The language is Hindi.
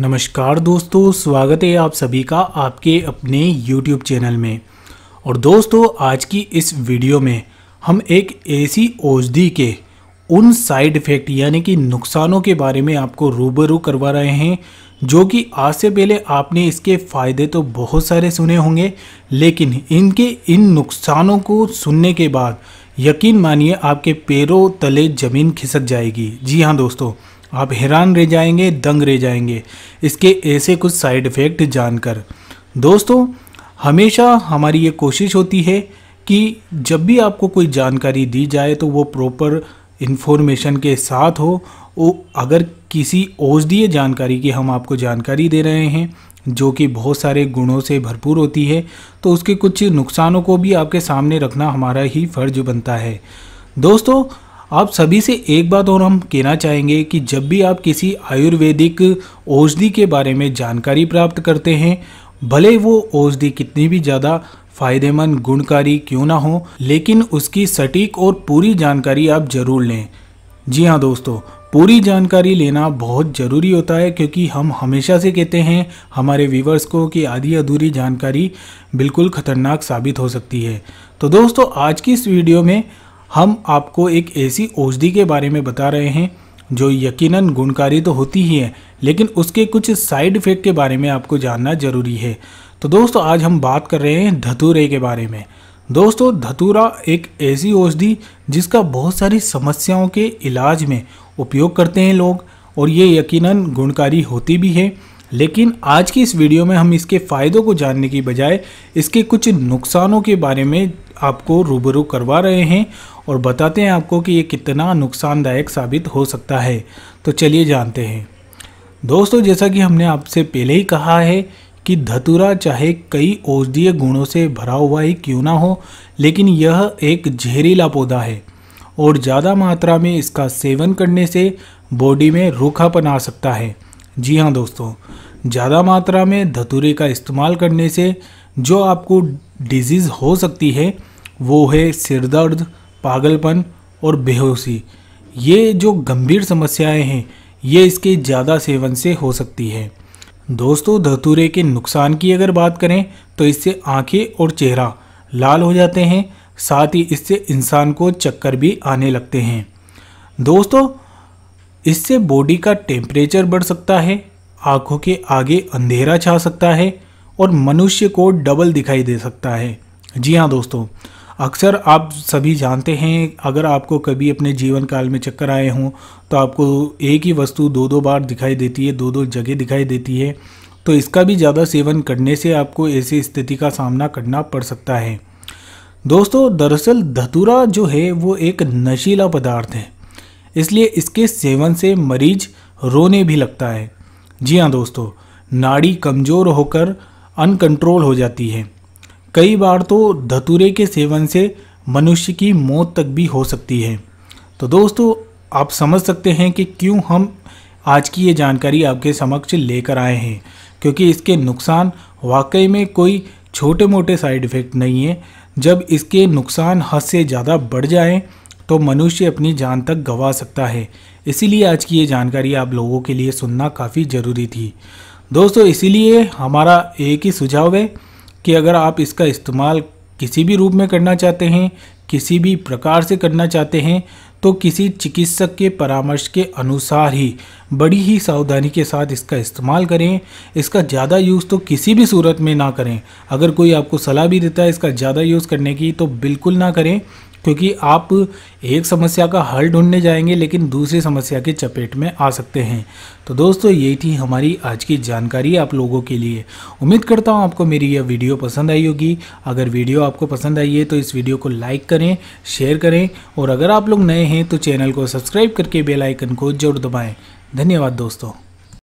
नमस्कार दोस्तों स्वागत है आप सभी का आपके अपने YouTube चैनल में और दोस्तों आज की इस वीडियो में हम एक ऐसी औषधि के उन साइड इफ़ेक्ट यानी कि नुकसानों के बारे में आपको रूबरू करवा रहे हैं जो कि आज से पहले आपने इसके फ़ायदे तो बहुत सारे सुने होंगे लेकिन इनके इन नुकसानों को सुनने के बाद यकीन मानिए आपके पैरों तले ज़मीन खिसक जाएगी जी हाँ दोस्तों आप हैरान रह जाएंगे दंग रह जाएंगे इसके ऐसे कुछ साइड इफ़ेक्ट जानकर दोस्तों हमेशा हमारी ये कोशिश होती है कि जब भी आपको कोई जानकारी दी जाए तो वो प्रॉपर इन्फॉर्मेशन के साथ हो वो अगर किसी औषधीय जानकारी की हम आपको जानकारी दे रहे हैं जो कि बहुत सारे गुणों से भरपूर होती है तो उसके कुछ नुकसानों को भी आपके सामने रखना हमारा ही फर्ज बनता है दोस्तों आप सभी से एक बात और हम कहना चाहेंगे कि जब भी आप किसी आयुर्वेदिक औषधि के बारे में जानकारी प्राप्त करते हैं भले वो औषधि कितनी भी ज़्यादा फायदेमंद गुणकारी क्यों ना हो लेकिन उसकी सटीक और पूरी जानकारी आप ज़रूर लें जी हाँ दोस्तों पूरी जानकारी लेना बहुत ज़रूरी होता है क्योंकि हम हमेशा से कहते हैं हमारे व्यूवर्स को कि आधी अधूरी जानकारी बिल्कुल ख़तरनाक साबित हो सकती है तो दोस्तों आज की इस वीडियो में हम आपको एक ऐसी औषधि के बारे में बता रहे हैं जो यकीनन गुणकारी तो होती ही है लेकिन उसके कुछ साइड इफ़ेक्ट के बारे में आपको जानना ज़रूरी है तो दोस्तों आज हम बात कर रहे हैं धतूरे के बारे में दोस्तों धतूरा एक ऐसी औषधि जिसका बहुत सारी समस्याओं के इलाज में उपयोग करते हैं लोग और ये यकीनन गुणकारी होती भी है लेकिन आज की इस वीडियो में हम इसके फ़ायदों को जानने की बजाय इसके कुछ नुकसानों के बारे में आपको रूबरू करवा रहे हैं और बताते हैं आपको कि ये कितना नुकसानदायक साबित हो सकता है तो चलिए जानते हैं दोस्तों जैसा कि हमने आपसे पहले ही कहा है कि धतूरा चाहे कई औषधीय गुणों से भरा हुआ ही क्यों ना हो लेकिन यह एक जहरीला पौधा है और ज़्यादा मात्रा में इसका सेवन करने से बॉडी में रूखापन आ सकता है जी हाँ दोस्तों ज़्यादा मात्रा में धतूरे का इस्तेमाल करने से जो आपको डिजीज़ हो सकती है वो है सिरदर्द पागलपन और बेहोशी ये जो गंभीर समस्याएं हैं ये इसके ज़्यादा सेवन से हो सकती है दोस्तों धतूरे के नुकसान की अगर बात करें तो इससे आंखें और चेहरा लाल हो जाते हैं साथ ही इससे इंसान को चक्कर भी आने लगते हैं दोस्तों इससे बॉडी का टेम्परेचर बढ़ सकता है आंखों के आगे अंधेरा छा सकता है और मनुष्य को डबल दिखाई दे सकता है जी हाँ दोस्तों अक्सर आप सभी जानते हैं अगर आपको कभी अपने जीवन काल में चक्कर आए हों तो आपको एक ही वस्तु दो दो बार दिखाई देती है दो दो जगह दिखाई देती है तो इसका भी ज़्यादा सेवन करने से आपको ऐसी स्थिति का सामना करना पड़ सकता है दोस्तों दरअसल धतूरा जो है वो एक नशीला पदार्थ है इसलिए इसके सेवन से मरीज रोने भी लगता है जी हाँ दोस्तों नाड़ी कमज़ोर होकर अनकंट्रोल हो जाती है कई बार तो धतूरे के सेवन से मनुष्य की मौत तक भी हो सकती है तो दोस्तों आप समझ सकते हैं कि क्यों हम आज की ये जानकारी आपके समक्ष लेकर आए हैं क्योंकि इसके नुकसान वाकई में कोई छोटे मोटे साइड इफ़ेक्ट नहीं है जब इसके नुकसान हद से ज़्यादा बढ़ जाएं तो मनुष्य अपनी जान तक गंवा सकता है इसीलिए आज की ये जानकारी आप लोगों के लिए सुनना काफ़ी ज़रूरी थी दोस्तों इसीलिए हमारा एक ही सुझाव है कि अगर आप इसका इस्तेमाल किसी भी रूप में करना चाहते हैं किसी भी प्रकार से करना चाहते हैं तो किसी चिकित्सक के परामर्श के अनुसार ही बड़ी ही सावधानी के साथ इसका इस्तेमाल करें इसका ज़्यादा यूज़ तो किसी भी सूरत में ना करें अगर कोई आपको सलाह भी देता है इसका ज़्यादा यूज़ करने की तो बिल्कुल ना करें क्योंकि आप एक समस्या का हल ढूंढने जाएंगे लेकिन दूसरी समस्या के चपेट में आ सकते हैं तो दोस्तों यही थी हमारी आज की जानकारी आप लोगों के लिए उम्मीद करता हूँ आपको मेरी यह वीडियो पसंद आई होगी अगर वीडियो आपको पसंद आई है तो इस वीडियो को लाइक करें शेयर करें और अगर आप लोग नए हैं तो चैनल को सब्सक्राइब करके बेलाइकन को जरूर दबाएँ धन्यवाद दोस्तों